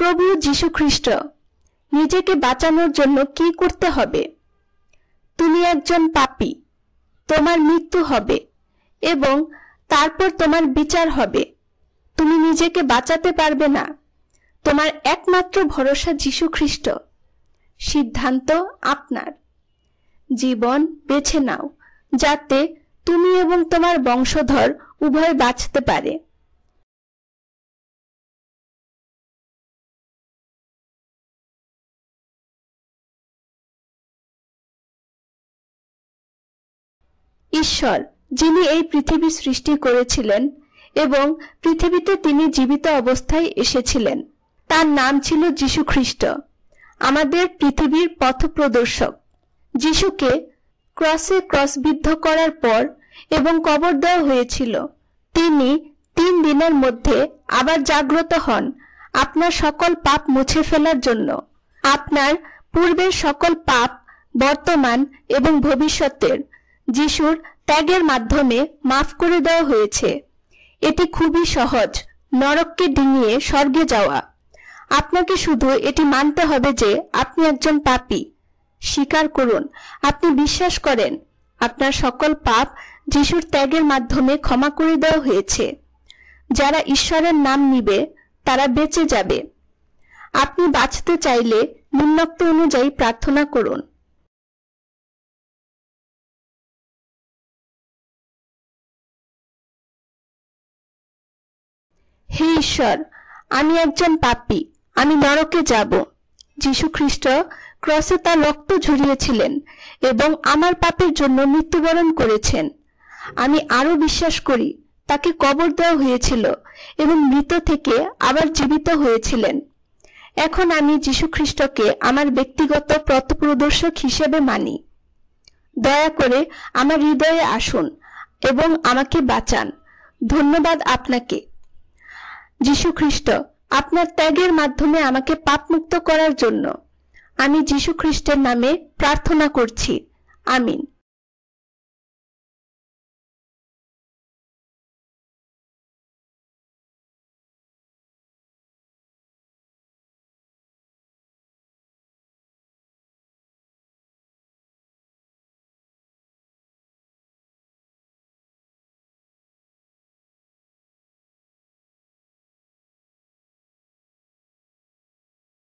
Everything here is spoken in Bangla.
প্রভু যীশু খ্রিস্ট নিজেকে বাঁচানোর জন্য কি করতে হবে তুমি একজন পাপী তোমার মৃত্যু হবে এবং তারপর তোমার বিচার হবে তুমি নিজেকে বাঁচাতে পারবে না তোমার একমাত্র ভরসা যীশু খ্রিস্ট সিদ্ধান্ত আপনার জীবন বেছে নাও যাতে তুমি এবং তোমার বংশধর উভয় বাঁচতে পারে ঈশ্বর যিনি এই পৃথিবী সৃষ্টি করেছিলেন এবং পৃথিবীতে তিনি জীবিত অবস্থায় এসেছিলেন তার নাম ছিল যীশু খ্রিস্ট আমাদের পৃথিবীর পথপ্রদর্শক যীশুকে ক্রসে ক্রসবিদ্ধ করার পর এবং কবর দেওয়া হয়েছিল তিনি তিন দিনের মধ্যে আবার জাগ্রত হন আপনার সকল পাপ মুছে ফেলার জন্য আপনার পূর্বের সকল পাপ বর্তমান এবং ভবিষ্যতের যিশুর ত্যাগের মাধ্যমে মাফ করে দেওয়া হয়েছে এটি খুবই সহজ নরককে ডিঙিয়ে স্বর্গে যাওয়া আপনাকে শুধু এটি মানতে হবে যে আপনি একজন পাপি স্বীকার করুন আপনি বিশ্বাস করেন আপনার সকল পাপ যিশুর ত্যাগের মাধ্যমে ক্ষমা করে দেওয়া হয়েছে যারা ঈশ্বরের নাম নিবে তারা বেঁচে যাবে আপনি বাঁচতে চাইলে নিম্নোক্ত অনুযায়ী প্রার্থনা করুন হে ঈশ্বর আমি একজন পাপী আমি নরকে যাব যীশু খ্রিস্ট ক্রসে তার রক্ত ঝরিয়েছিলেন এবং আমার পাপের জন্য মৃত্যুবরণ করেছেন আমি আরও বিশ্বাস করি তাকে কবর দেওয়া হয়েছিল এবং মৃত থেকে আবার জীবিত হয়েছিলেন এখন আমি যীশু খ্রিস্টকে আমার ব্যক্তিগত পথপ্রদর্শক হিসেবে মানি দয়া করে আমার হৃদয়ে আসুন এবং আমাকে বাঁচান ধন্যবাদ আপনাকে যীশু খ্রিস্ট আপনার ত্যাগের মাধ্যমে আমাকে পাপমুক্ত করার জন্য আমি যীশু খ্রিস্টের নামে প্রার্থনা করছি আমিন